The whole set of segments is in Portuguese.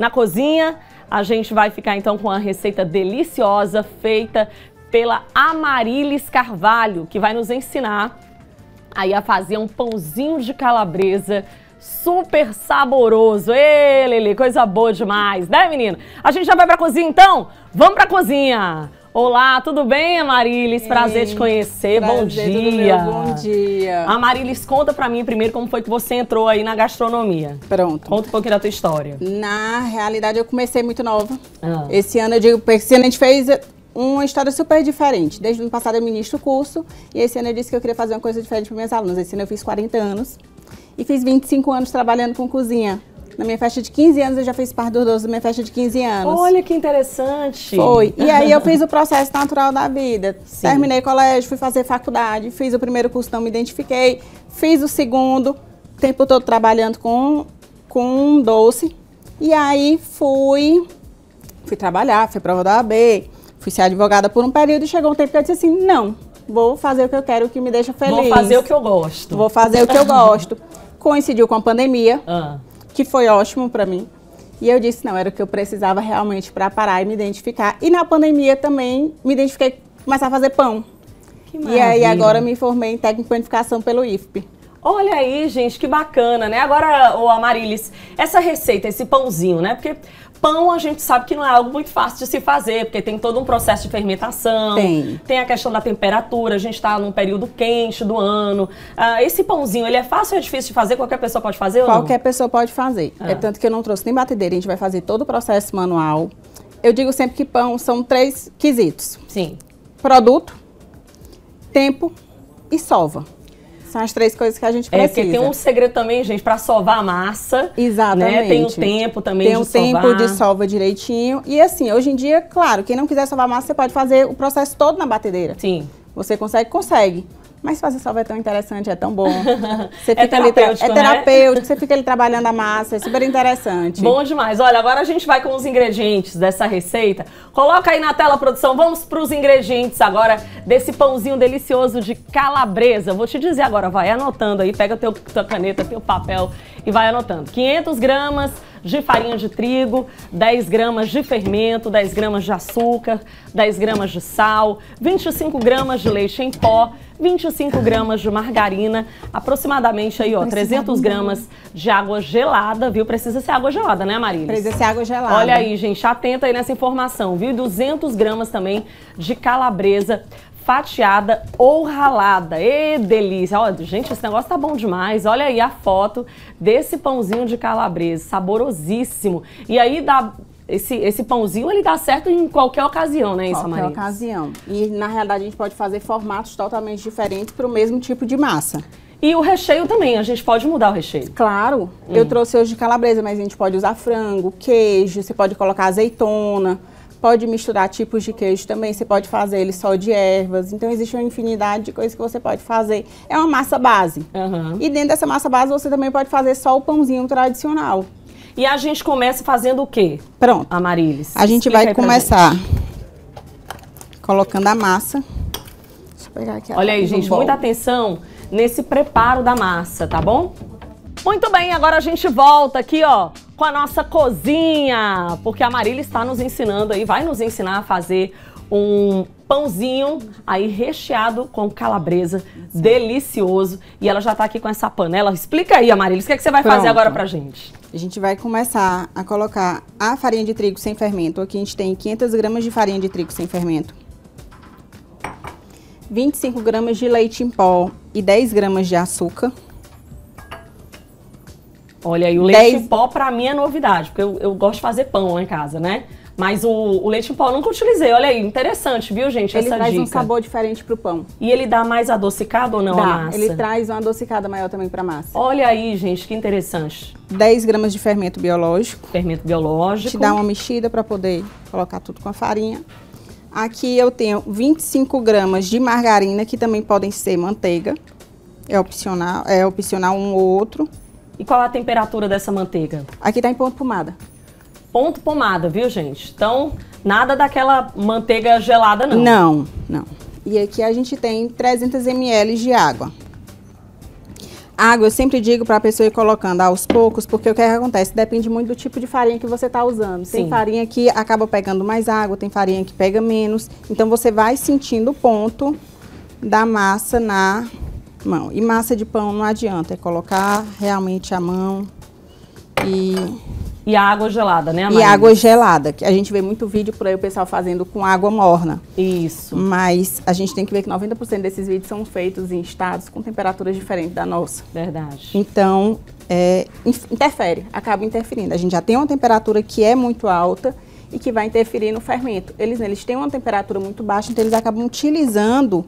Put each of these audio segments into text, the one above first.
na cozinha. A gente vai ficar então com uma receita deliciosa feita pela Amarilis Carvalho, que vai nos ensinar aí a fazer um pãozinho de calabresa super saboroso. Ê, Lili, coisa boa demais, né, menino? A gente já vai pra cozinha então? Vamos pra cozinha! Olá, tudo bem, Amarilis? Prazer te conhecer. Prazer, bom dia. Meu, bom dia. Amarilis, conta pra mim primeiro como foi que você entrou aí na gastronomia. Pronto. Conta um pouquinho da tua história. Na realidade, eu comecei muito nova. Ah. Esse ano eu digo, esse ano a gente fez uma história super diferente. Desde o ano passado eu ministro o curso e esse ano eu disse que eu queria fazer uma coisa diferente para minhas alunas. Esse ano eu fiz 40 anos e fiz 25 anos trabalhando com cozinha. Na minha festa de 15 anos, eu já fiz do doce na minha festa de 15 anos. Olha que interessante. Foi. E aí eu fiz o processo natural da vida. Sim. Terminei colégio, fui fazer faculdade, fiz o primeiro curso, não me identifiquei. Fiz o segundo, o tempo todo trabalhando com, com um doce. E aí fui, fui trabalhar, fui prova da AB, fui ser advogada por um período e chegou um tempo que eu disse assim, não, vou fazer o que eu quero, o que me deixa feliz. Vou fazer o que eu gosto. Vou fazer o que eu gosto. Coincidiu com a pandemia. Ah que foi ótimo para mim. E eu disse, não, era o que eu precisava realmente para parar e me identificar. E na pandemia também me identifiquei, começar a fazer pão. Que E aí agora me formei em técnico de planificação pelo IFP. Olha aí, gente, que bacana, né? Agora, o Amarilis, essa receita, esse pãozinho, né? Porque Pão a gente sabe que não é algo muito fácil de se fazer, porque tem todo um processo de fermentação, tem, tem a questão da temperatura, a gente está num período quente do ano. Ah, esse pãozinho, ele é fácil ou é difícil de fazer? Qualquer pessoa pode fazer? Qualquer pessoa pode fazer. Ah. É tanto que eu não trouxe nem batedeira, a gente vai fazer todo o processo manual. Eu digo sempre que pão são três quesitos. Sim. Produto, tempo e sova. São as três coisas que a gente precisa. É, porque tem um segredo também, gente, para sovar a massa. Exatamente. Né? Tem o tempo também tem de sovar. Tem o tempo de sova direitinho. E assim, hoje em dia, claro, quem não quiser sovar massa, você pode fazer o processo todo na batedeira. Sim. Você consegue? Consegue. Mas fazer salva é tão interessante, é tão bom. Você é fica terapêutico, ali, é né? terapêutico, né? você fica ali trabalhando a massa, é super interessante. Bom demais. Olha, agora a gente vai com os ingredientes dessa receita. Coloca aí na tela, produção. Vamos para os ingredientes agora desse pãozinho delicioso de calabresa. Vou te dizer agora, vai anotando aí, pega a tua caneta, teu papel e vai anotando. 500 gramas de farinha de trigo, 10 gramas de fermento, 10 gramas de açúcar, 10 gramas de sal, 25 gramas de leite em pó, 25 gramas de margarina, aproximadamente aí, ó, 300 gramas de água gelada, viu? Precisa ser água gelada, né, Marília? Precisa ser água gelada. Olha aí, gente, atenta aí nessa informação, viu? E 200 gramas também de calabresa fatiada ou ralada. E delícia! Olha, gente, esse negócio tá bom demais. Olha aí a foto desse pãozinho de calabresa, saborosíssimo. E aí dá esse, esse pãozinho ele dá certo em qualquer ocasião, né, isso, Qualquer ocasião. E na realidade a gente pode fazer formatos totalmente diferentes para o mesmo tipo de massa. E o recheio também, a gente pode mudar o recheio? Claro. Hum. Eu trouxe hoje de calabresa, mas a gente pode usar frango, queijo, você pode colocar azeitona pode misturar tipos de queijo também, você pode fazer ele só de ervas. Então existe uma infinidade de coisas que você pode fazer. É uma massa base. Uhum. E dentro dessa massa base você também pode fazer só o pãozinho tradicional. E a gente começa fazendo o quê? Pronto. Amarilis. A gente Explica vai começar colocando a massa. Deixa eu pegar aqui. Olha aí, gente, muita atenção nesse preparo da massa, tá bom? Muito bem, agora a gente volta aqui, ó, com a nossa cozinha, porque a Marília está nos ensinando aí, vai nos ensinar a fazer um pãozinho aí recheado com calabresa, delicioso. E ela já está aqui com essa panela. Explica aí, Amarilis, o que, é que você vai Pronto. fazer agora pra gente? A gente vai começar a colocar a farinha de trigo sem fermento. Aqui a gente tem 500 gramas de farinha de trigo sem fermento. 25 gramas de leite em pó e 10 gramas de açúcar. Olha, aí o leite Dez... em pó para mim é novidade, porque eu, eu, gosto de fazer pão lá em casa, né? Mas o, o leite em pó eu nunca utilizei. Olha aí, interessante, viu, gente? Ele traz dica. um sabor diferente pro pão. E ele dá mais adocicado ou não dá. a massa? Ele traz uma adocicada maior também pra massa. Olha aí, gente, que interessante. 10 gramas de fermento biológico. Fermento biológico. Te dá uma mexida para poder colocar tudo com a farinha. Aqui eu tenho 25 gramas de margarina, que também podem ser manteiga. É opcional, é opcional um ou outro. E qual é a temperatura dessa manteiga? Aqui tá em ponto pomada. Ponto pomada, viu, gente? Então, nada daquela manteiga gelada, não. Não, não. E aqui a gente tem 300 ml de água. A água eu sempre digo para a pessoa ir colocando aos poucos, porque o que, é que acontece? Depende muito do tipo de farinha que você está usando. Tem farinha que acaba pegando mais água, tem farinha que pega menos. Então você vai sentindo o ponto da massa na mão. E massa de pão não adianta, é colocar realmente a mão e... E a água gelada, né, E água gelada, que a gente vê muito vídeo por aí o pessoal fazendo com água morna. Isso. Mas a gente tem que ver que 90% desses vídeos são feitos em estados com temperaturas diferentes da nossa. Verdade. Então, é, interfere, acaba interferindo. A gente já tem uma temperatura que é muito alta e que vai interferir no fermento. Eles, eles têm uma temperatura muito baixa, então eles acabam utilizando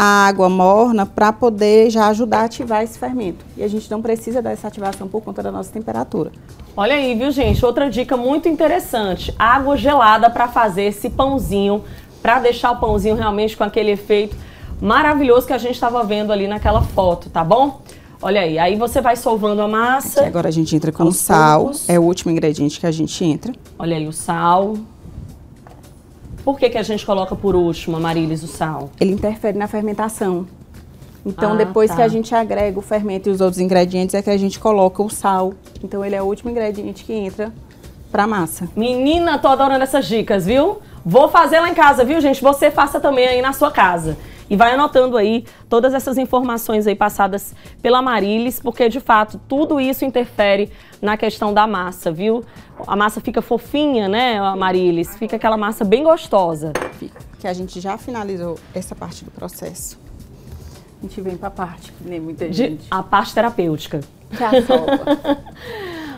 a água morna para poder já ajudar a ativar esse fermento. E a gente não precisa dessa ativação por conta da nossa temperatura. Olha aí, viu, gente? Outra dica muito interessante: água gelada para fazer esse pãozinho, para deixar o pãozinho realmente com aquele efeito maravilhoso que a gente estava vendo ali naquela foto, tá bom? Olha aí, aí você vai solvando a massa. Aqui agora a gente entra com o sal, poucos. é o último ingrediente que a gente entra. Olha aí o sal. Por que, que a gente coloca por último, Amarilis, o sal? Ele interfere na fermentação. Então, ah, depois tá. que a gente agrega o fermento e os outros ingredientes, é que a gente coloca o sal. Então, ele é o último ingrediente que entra pra massa. Menina, tô adorando essas dicas, viu? Vou fazer lá em casa, viu, gente? Você faça também aí na sua casa. E vai anotando aí todas essas informações aí passadas pela Marilis, porque de fato tudo isso interfere na questão da massa, viu? A massa fica fofinha, né, Marilis? Fica aquela massa bem gostosa. Que a gente já finalizou essa parte do processo. A gente vem para a parte que nem muita gente. De, a parte terapêutica. Que é a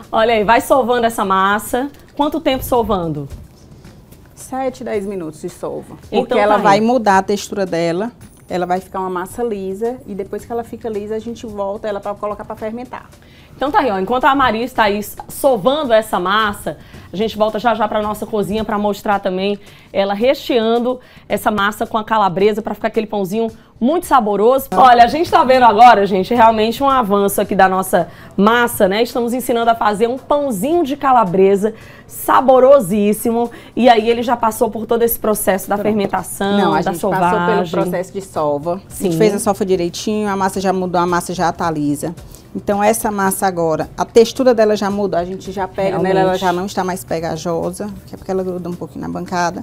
Olha aí, vai sovando essa massa. Quanto tempo sovando? 7, 10 minutos de sova. Então, porque ela tá vai mudar a textura dela. Ela vai ficar uma massa lisa e depois que ela fica lisa, a gente volta ela para colocar para fermentar. Então tá aí, ó, enquanto a Maria está aí sovando essa massa, a gente volta já já para nossa cozinha para mostrar também ela recheando essa massa com a calabresa para ficar aquele pãozinho muito saboroso. Olha, a gente está vendo agora, gente, realmente um avanço aqui da nossa massa, né? Estamos ensinando a fazer um pãozinho de calabresa saborosíssimo. E aí ele já passou por todo esse processo da Pronto. fermentação, Não, a gente sovagem. passou pelo processo de sova. Sim. A gente fez a sofa direitinho, a massa já mudou, a massa já tá então essa massa agora, a textura dela já mudou. a gente já pega Realmente. nela, ela já não está mais pegajosa, que é porque ela gruda um pouquinho na bancada.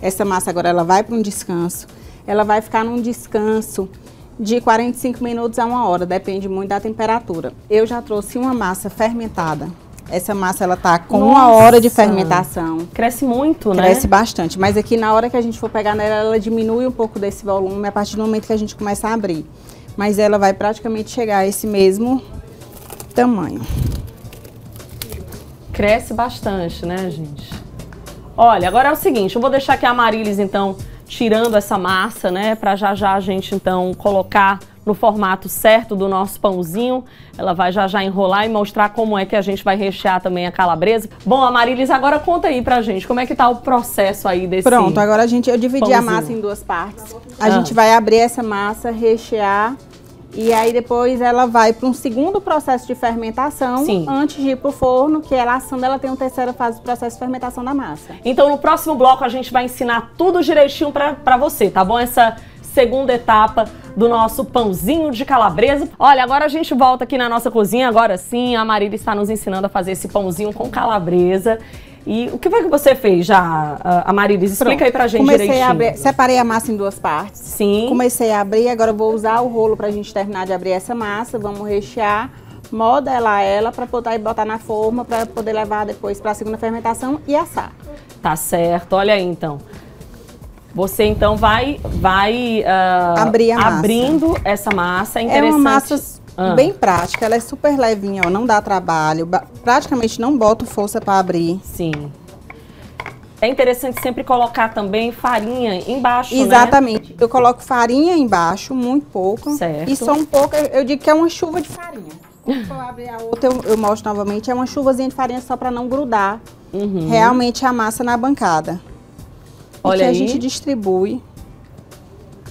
Essa massa agora ela vai para um descanso. Ela vai ficar num descanso de 45 minutos a uma hora, depende muito da temperatura. Eu já trouxe uma massa fermentada. Essa massa ela tá com Nossa. uma hora de fermentação. Cresce muito, Cresce né? Cresce bastante, mas aqui na hora que a gente for pegar nela, ela diminui um pouco desse volume a partir do momento que a gente começa a abrir mas ela vai praticamente chegar a esse mesmo tamanho. Cresce bastante, né, gente? Olha, agora é o seguinte, eu vou deixar aqui a Marilis, então, tirando essa massa, né, para já já a gente, então, colocar no formato certo do nosso pãozinho. Ela vai já já enrolar e mostrar como é que a gente vai rechear também a calabresa. Bom, a Marilis, agora conta aí pra gente, como é que tá o processo aí desse Pronto, agora a gente, eu dividi pãozinho. a massa em duas partes. A ah. gente vai abrir essa massa, rechear e aí depois ela vai para um segundo processo de fermentação Sim. antes de ir para o forno, que ela assando, ela tem uma terceira fase do processo de fermentação da massa. Então no próximo bloco a gente vai ensinar tudo direitinho para você, tá bom? Essa segunda etapa do nosso pãozinho de calabresa. Olha, agora a gente volta aqui na nossa cozinha, agora sim, a Marília está nos ensinando a fazer esse pãozinho com calabresa. E o que foi que você fez já, a ah, ah, Explica Pronto. aí pra gente Comecei direitinho. A abrir, separei a massa em duas partes. Sim. Comecei a abrir, agora vou usar o rolo pra gente terminar de abrir essa massa. Vamos rechear, modelar ela pra botar e botar na forma pra poder levar depois pra segunda fermentação e assar. Tá certo, olha aí então. Você então vai, vai uh, Abrir a massa. abrindo essa massa. É interessante. É uma massa ah. Bem prática, ela é super levinha, ó, não dá trabalho, praticamente não boto força para abrir. Sim. É interessante sempre colocar também farinha embaixo, né? Exatamente. Né? Eu coloco farinha embaixo, muito pouco. Certo. E só um pouco, eu digo que é uma chuva de farinha. Quando eu abrir a outra, eu, eu mostro novamente, é uma chuvazinha de farinha só para não grudar uhum. realmente a massa na bancada. Olha e que aí. a gente distribui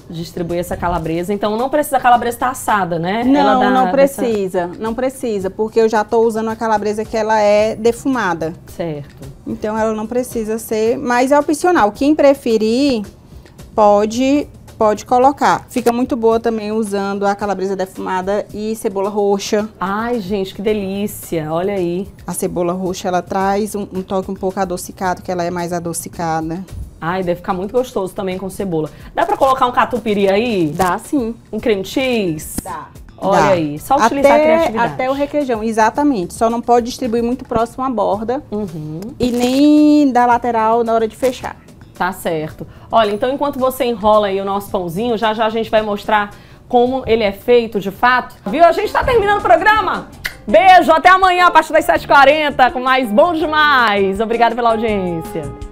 distribuir essa calabresa. Então não precisa a calabresa estar tá assada, né? Não, dá, não precisa. Dessa... Não precisa, porque eu já estou usando a calabresa que ela é defumada. Certo. Então ela não precisa ser, mas é opcional. Quem preferir pode pode colocar. Fica muito boa também usando a calabresa defumada e cebola roxa. Ai, gente, que delícia! Olha aí. A cebola roxa, ela traz um, um toque um pouco adocicado, que ela é mais adocicada. Ai, deve ficar muito gostoso também com cebola. Dá pra colocar um catupiry aí? Dá sim. Um creme cheese? Dá. Olha Dá. aí, só utilizar até, a criatividade. Até o requeijão, exatamente. Só não pode distribuir muito próximo à borda uhum. e nem da lateral na hora de fechar. Tá certo. Olha, então enquanto você enrola aí o nosso pãozinho, já já a gente vai mostrar como ele é feito de fato. Viu? A gente tá terminando o programa. Beijo, até amanhã a partir das 7h40 com mais Bom Demais. Obrigada pela audiência.